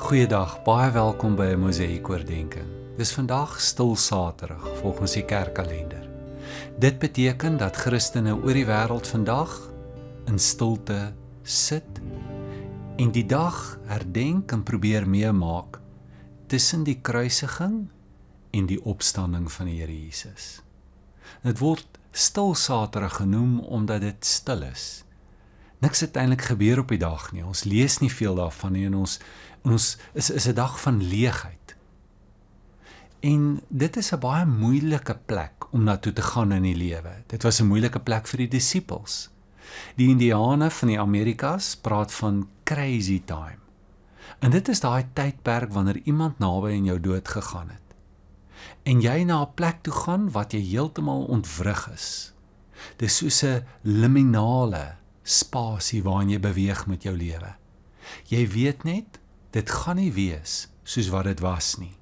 Goeiedag, baie welkom by Mosaïek oordeenking. Dis vandag stil Saterdag volgens die kerkkalender. Dit beteken dat Christene oor die wêreld vandag in stilte sit en die dag herdenk en probeer meemaak tussen die kruisiging en die opstanding van die Here Jesus. Dit word stil Saterdag genoem omdat dit stil is. Niks het eintlik gebeur op die dag nie. Ons lees nie veel daarvan nie en ons ons is is 'n dag van leegheid. En dit is 'n baie moeilike plek om na toe te gaan in die lewe. Dit was 'n moeilike plek vir die disippels. Die Indiane van die Amerikas praat van crazy time. En dit is daai tydperk wanneer iemand naby aan jou dood gegaan het en jy na 'n plek toe gaan wat jy heeltemal ontwrig is. Dis soos 'n liminale spasie waarin jy beweeg met jou lewe. Jy weet net dit gaan nie wees soos wat dit was nie.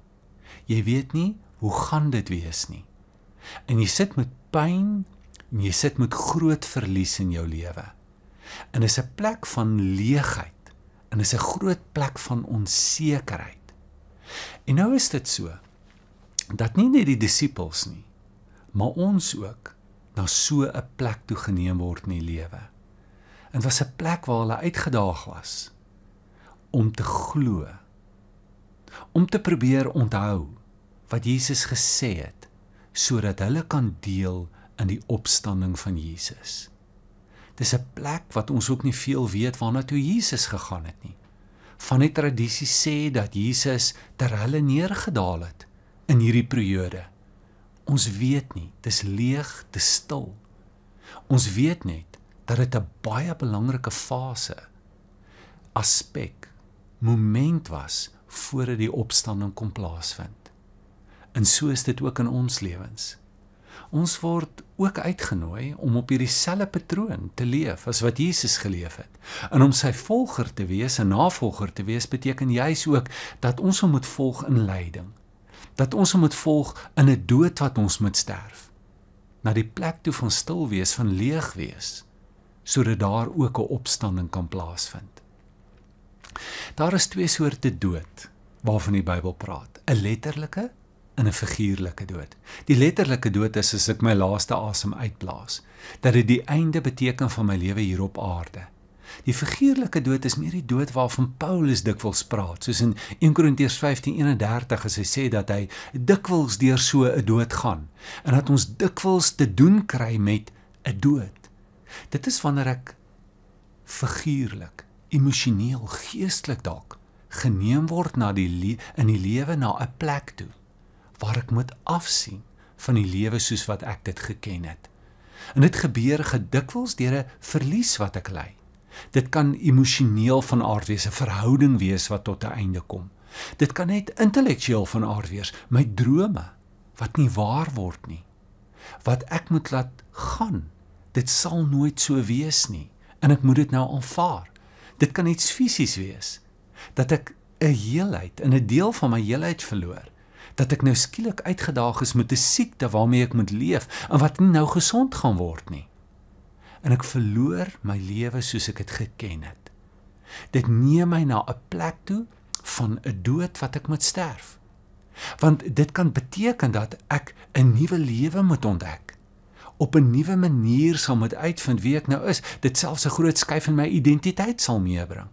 Jy weet nie hoe gaan dit wees nie. En jy sit met pyn en jy sit met groot verlies in jou lewe. En is 'n plek van leegheid en is 'n groot plek van onsekerheid. En nou is dit so dat nie net die disippels nie, maar ons ook na so 'n plek toe geneem word in die lewe. En dit was 'n plek waar hulle uitgedaag was om te glo, om te probeer onthou wat Jesus gesê het sodat hulle kan deel in die opstanding van Jesus. Dis 'n plek wat ons ook nie veel weet waarna toe Jesus gegaan het nie. Van die tradisie sê dat Jesus ter hulle neergedaal het in hierdie periode. Ons weet nie, dis leeg, dis stil. Ons weet net dat dit 'n baie belangrike fase aspek moment was voordat die opstanding kon plaasvind. En so is dit ook in ons lewens. Ons word ook uitgenooi om op hierdie selfde patroon te leef as wat Jesus geleef het. En om sy volger te wees, 'n navolger te wees, beteken juis ook dat ons moet volg in leiding dat ons hom moet volg in 'n dood wat ons moet sterf na die plek toe van stil wees van leeg wees sodat daar ook 'n opstanding kan plaasvind daar is twee soorte dood waarvan die Bybel praat 'n letterlike en 'n figuurlike dood die letterlike dood is as ek my laaste asem uitblaas dat dit die einde beteken van my lewe hier op aarde Die figuurlike dood is meer die dood waarvan Paulus dikwels praat, soos in 1 Korintiërs 15:31 as hy sê dat hy dikwels deur so 'n dood gaan en dat ons dikwels te doen kry met 'n dood. Dit is wanneer ek figuurlik, emosioneel, geestelik dalk geneem word na die in die lewe na 'n plek toe waar ek moet afsien van die lewe soos wat ek dit geken het. En dit gebeur gedikwels deur 'n verlies wat ek ly. Dit kan emosioneel van aard wees, 'n verhouding wees wat tot 'n einde kom. Dit kan net intellektueel van aard wees, my drome wat nie waar word nie. Wat ek moet laat gaan. Dit sal nooit so wees nie en ek moet dit nou aanvaar. Dit kan iets fisies wees dat ek 'n heelheid in 'n deel van my heelheid verloor dat ek nou skielik uitgedaag is met 'n siekte waarmee ek moet leef en wat nie nou gesond gaan word nie en ek verloor my lewe soos ek dit geken het. Dit neem my na 'n plek toe van 'n dood wat ek moet sterf. Want dit kan beteken dat ek 'n nuwe lewe moet ontdek. Op 'n nuwe manier sal moet uitvind wie ek nou is. Dit selfs 'n groot skuif in my identiteit sal meebring.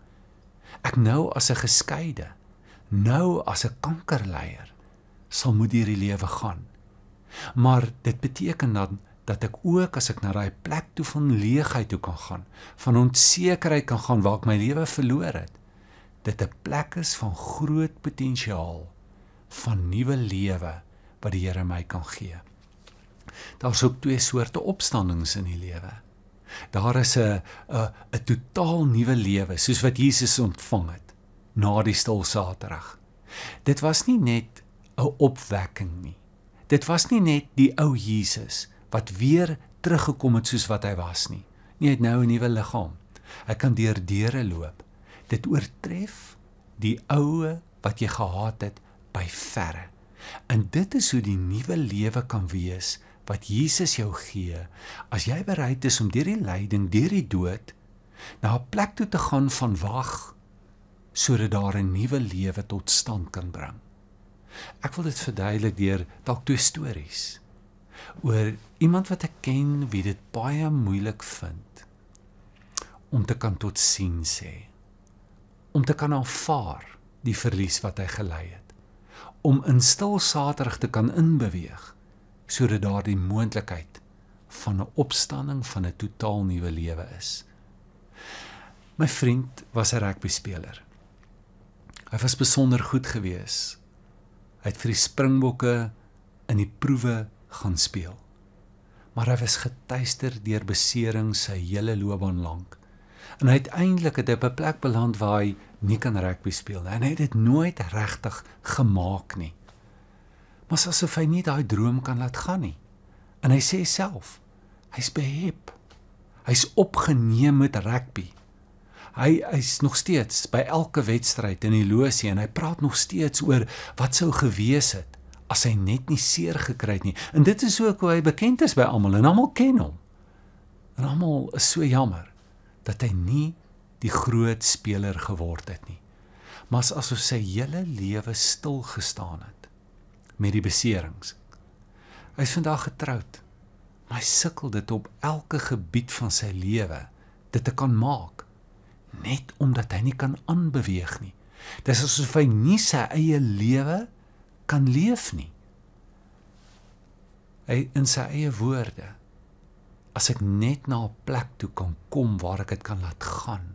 Ek nou as 'n geskeide, nou as 'n kankerleier sal moet deur die lewe gaan. Maar dit beteken dan dat ek ook as ek na daai plek toe van leegheid toe kan gaan, van onsekerheid kan gaan waar ek my lewe verloor het, dit 'n plek is van groot potensiaal van nuwe lewe wat die Here my kan gee. Daar's ook twee soorte opstandings in die lewe. Daar is 'n 'n 'n totaal nuwe lewe soos wat Jesus ontvang het na die stil Saterdag. Dit was nie net 'n opwekking nie. Dit was nie net die ou Jesus nie wat weer teruggekom het soos wat hy was nie. Nie het nou 'n nuwe liggaam. Hy kan deur deure loop. Dit oortref die oue wat jy gehaat het by verre. En dit is hoe die nuwe lewe kan wees wat Jesus jou gee as jy bereid is om deur die lyding, deur die dood na 'n plek toe te gaan van wag sodat daar 'n nuwe lewe tot stand kan bring. Ek wil dit verduidelik deur dalk twee stories oor iemand wat ek ken wie dit baie moeilik vind om te kan tot sien sê om te kan aanvaar die verlies wat hy gely het om in stil saterig te kan inbeweeg sodat daar die moontlikheid van 'n opstanding van 'n totaal nuwe lewe is my vriend was 'n rugby speler hy was besonder goed geweest hy het vir die springbokke in die proewe gaan speel. Maar hy was getuister deur besering sy hele loopbaan lank. En uiteindelik het hy op 'n plek beland waar hy nie kan rugby speel nie. En hy het dit nooit regtig gemaak nie. Maar asof hy nie daai droom kan laat gaan nie. En hy sê self, hy's behep. Hy's opgeneem met rugby. Hy hy's nog steeds by elke wedstryd in die losie en hy praat nog steeds oor wat sou gewees het as hy net nie seer gekry het nie. En dit is ook hoe hy bekend is by almal en almal ken hom. En almal is so jammer dat hy nie die groot speler geword het nie. Maar as ons sy hele lewe stil gestaan het met die beserings. Hy's vandag getroud. Maar hy sukkel dit op elke gebied van sy lewe dit te kan maak net omdat hy nie kan aanbeweeg nie. Dis asof hy nie sy eie lewe kan leef nie. Hy in sy eie woorde as ek net na 'n plek toe kan kom waar ek dit kan laat gaan,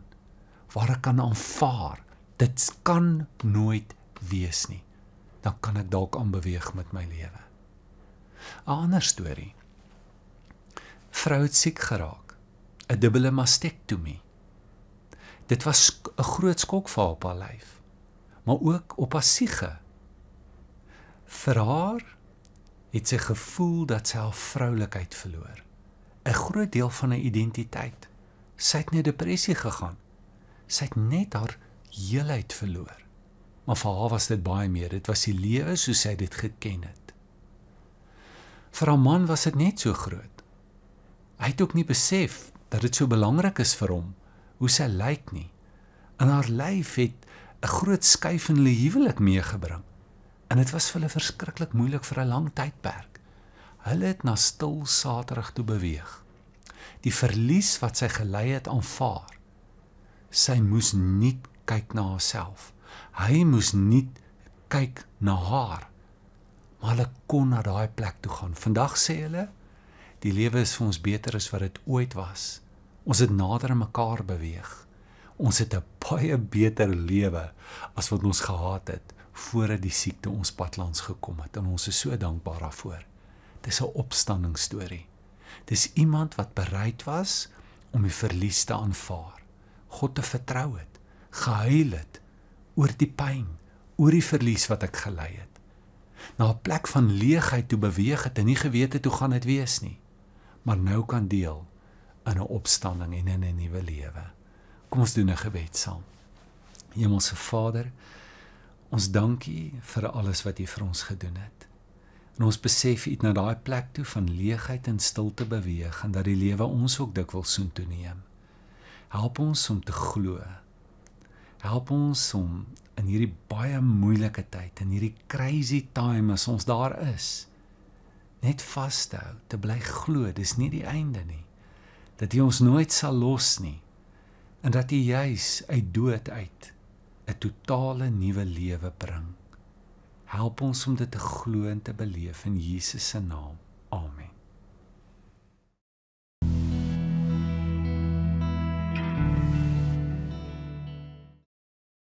waar ek kan aanvaar, dit kan nooit wees nie. Dan kan ek dalk aanbeweeg met my lewe. 'n Ander storie. Vrou het siek geraak. 'n Dubbele mastektomie. Dit was 'n groot skok vir haar lyf, maar ook op haar siege Vir haar het sy gevoel dat sy haar vroulikheid verloor. 'n Groot deel van haar identiteit. Sy het in 'n depressie gegaan. Sy het net haar heelheid verloor. Maar vir haar was dit baie meer. Dit was die lewe soos sy dit geken het. Vir haar man was dit net so groot. Hy het ook nie besef dat dit so belangrik is vir hom hoe sy lyk nie. In haar lyf het 'n groot skuif in hulle huwelik meegebring. En dit was vir hulle verskriklik moeilik vir 'n lang tydperk. Hulle het na stil Saterdag toe beweeg. Die verlies wat sy gelei het aanvaar. Sy moes nie kyk na haarself. Hy moes nie kyk na haar. Maar hulle kon na daai plek toe gaan. Vandag sê hulle, die lewe is vir ons beter as wat dit ooit was. Ons het nader aan mekaar beweeg. Ons het 'n baie beter lewe as wat ons gehad het voordat die siekte ons pad langs gekom het en ons is so dankbaar daarvoor. Dis 'n opstandingsstorie. Dis iemand wat bereid was om die verlies te aanvaar, God te vertrou het, gehuil het oor die pyn, oor die verlies wat ek gelei het. Na 'n plek van leegheid toe beweeg het en nie geweet het hoe gaan dit wees nie, maar nou kan deel in 'n opstanding en in 'n nuwe lewe. Kom ons doen 'n gebed saam. Hemelse Vader, Ons dank U vir alles wat U vir ons gedoen het. En ons besef U het na daai plek toe van leegheid en stilte beweeg en dat die lewe ons ook dikwels soen toe neem. Help ons om te glo. Help ons om in hierdie baie moeilike tyd, in hierdie crazy time as ons daar is, net vas te hou, te bly glo, dis nie die einde nie. Dat U ons nooit sal los nie. En dat U juis uit dood uit 'n totale nuwe lewe bring. Help ons om dit te glo en te beleef in Jesus se naam. Amen.